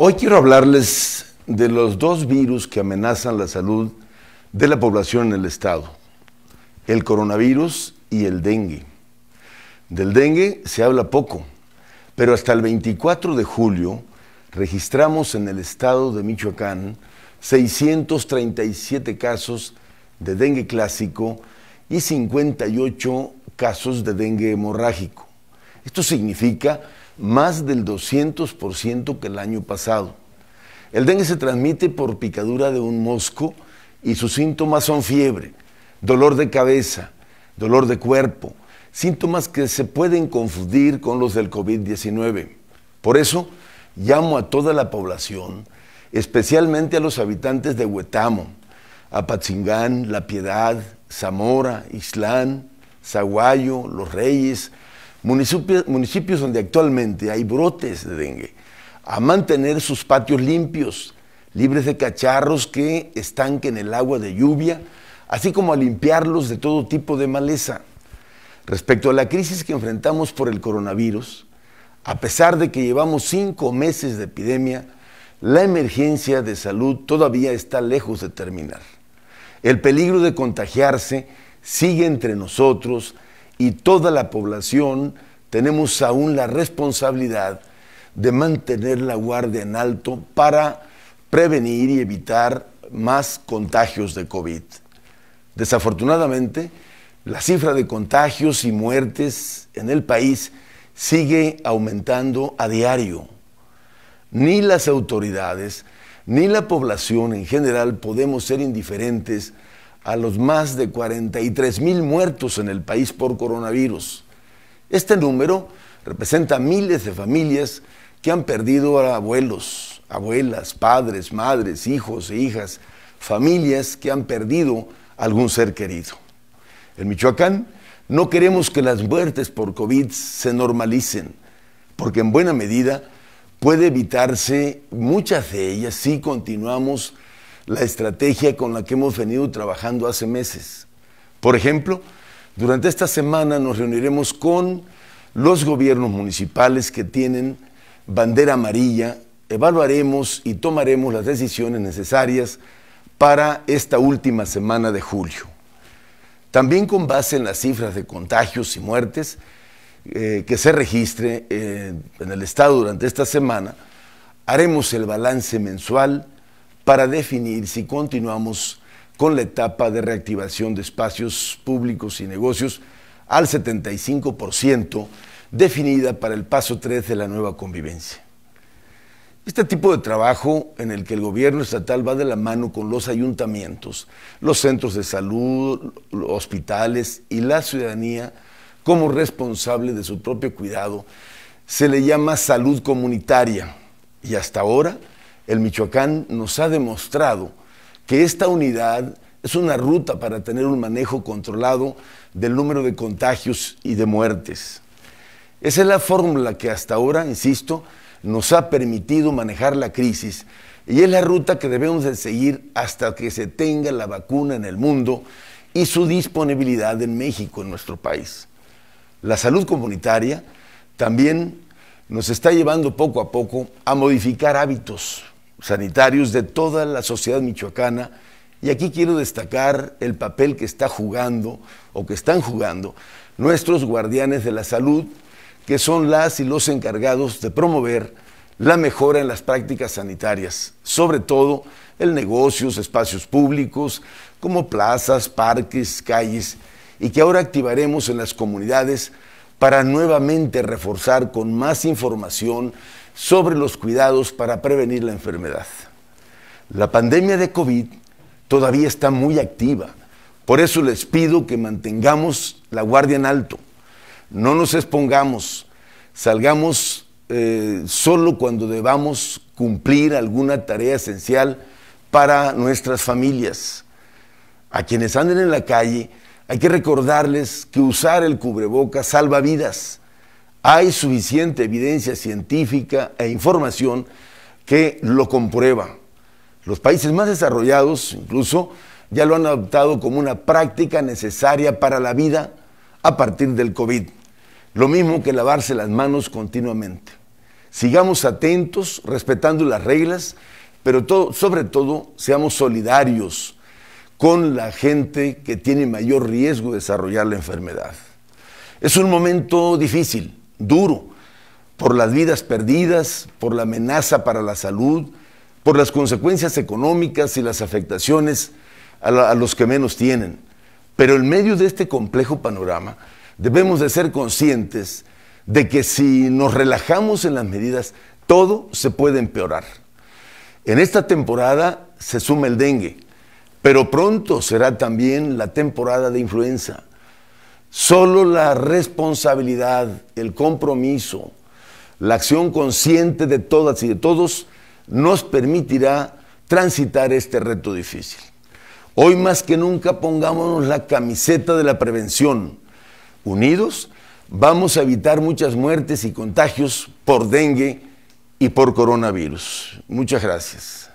Hoy quiero hablarles de los dos virus que amenazan la salud de la población en el estado, el coronavirus y el dengue. Del dengue se habla poco, pero hasta el 24 de julio registramos en el estado de Michoacán 637 casos de dengue clásico y 58 casos de dengue hemorrágico. Esto significa más del 200% que el año pasado. El dengue se transmite por picadura de un mosco y sus síntomas son fiebre, dolor de cabeza, dolor de cuerpo, síntomas que se pueden confundir con los del COVID-19. Por eso, llamo a toda la población, especialmente a los habitantes de Huetamo, Apatzingán, La Piedad, Zamora, Islán, Zaguayo, Los Reyes, municipios, donde actualmente hay brotes de dengue, a mantener sus patios limpios, libres de cacharros que estanquen el agua de lluvia, así como a limpiarlos de todo tipo de maleza. Respecto a la crisis que enfrentamos por el coronavirus, a pesar de que llevamos cinco meses de epidemia, la emergencia de salud todavía está lejos de terminar. El peligro de contagiarse sigue entre nosotros, y toda la población tenemos aún la responsabilidad de mantener la guardia en alto para prevenir y evitar más contagios de COVID. Desafortunadamente, la cifra de contagios y muertes en el país sigue aumentando a diario. Ni las autoridades ni la población en general podemos ser indiferentes a los más de 43 mil muertos en el país por coronavirus. Este número representa miles de familias que han perdido a abuelos, abuelas, padres, madres, hijos e hijas, familias que han perdido algún ser querido. En Michoacán no queremos que las muertes por COVID se normalicen, porque en buena medida puede evitarse muchas de ellas si continuamos la estrategia con la que hemos venido trabajando hace meses. Por ejemplo, durante esta semana nos reuniremos con los gobiernos municipales que tienen bandera amarilla, evaluaremos y tomaremos las decisiones necesarias para esta última semana de julio. También con base en las cifras de contagios y muertes eh, que se registre eh, en el Estado durante esta semana, haremos el balance mensual para definir si continuamos con la etapa de reactivación de espacios públicos y negocios al 75% definida para el paso 3 de la nueva convivencia. Este tipo de trabajo en el que el gobierno estatal va de la mano con los ayuntamientos, los centros de salud, hospitales y la ciudadanía como responsable de su propio cuidado, se le llama salud comunitaria y hasta ahora el Michoacán nos ha demostrado que esta unidad es una ruta para tener un manejo controlado del número de contagios y de muertes. Esa es la fórmula que hasta ahora, insisto, nos ha permitido manejar la crisis y es la ruta que debemos de seguir hasta que se tenga la vacuna en el mundo y su disponibilidad en México, en nuestro país. La salud comunitaria también nos está llevando poco a poco a modificar hábitos, sanitarios de toda la sociedad michoacana. Y aquí quiero destacar el papel que está jugando o que están jugando nuestros guardianes de la salud, que son las y los encargados de promover la mejora en las prácticas sanitarias, sobre todo en negocios, espacios públicos, como plazas, parques, calles, y que ahora activaremos en las comunidades para nuevamente reforzar con más información sobre los cuidados para prevenir la enfermedad. La pandemia de COVID todavía está muy activa. Por eso les pido que mantengamos la guardia en alto. No nos expongamos. Salgamos eh, solo cuando debamos cumplir alguna tarea esencial para nuestras familias. A quienes anden en la calle, hay que recordarles que usar el cubreboca salva vidas hay suficiente evidencia científica e información que lo comprueba. Los países más desarrollados incluso ya lo han adoptado como una práctica necesaria para la vida a partir del COVID. Lo mismo que lavarse las manos continuamente. Sigamos atentos, respetando las reglas, pero sobre todo seamos solidarios con la gente que tiene mayor riesgo de desarrollar la enfermedad. Es un momento difícil, duro por las vidas perdidas, por la amenaza para la salud, por las consecuencias económicas y las afectaciones a, los que menos tienen. Pero en medio de este complejo panorama, debemos de ser conscientes de que si nos relajamos en las medidas, todo se puede empeorar. En esta temporada se suma el dengue, pero pronto será también la temporada de influenza. Solo la responsabilidad, el compromiso, la acción consciente de todas y de todos nos permitirá transitar este reto difícil. Hoy más que nunca pongámonos la camiseta de la prevención. Unidos vamos a evitar muchas muertes y contagios por dengue y por coronavirus. Muchas gracias.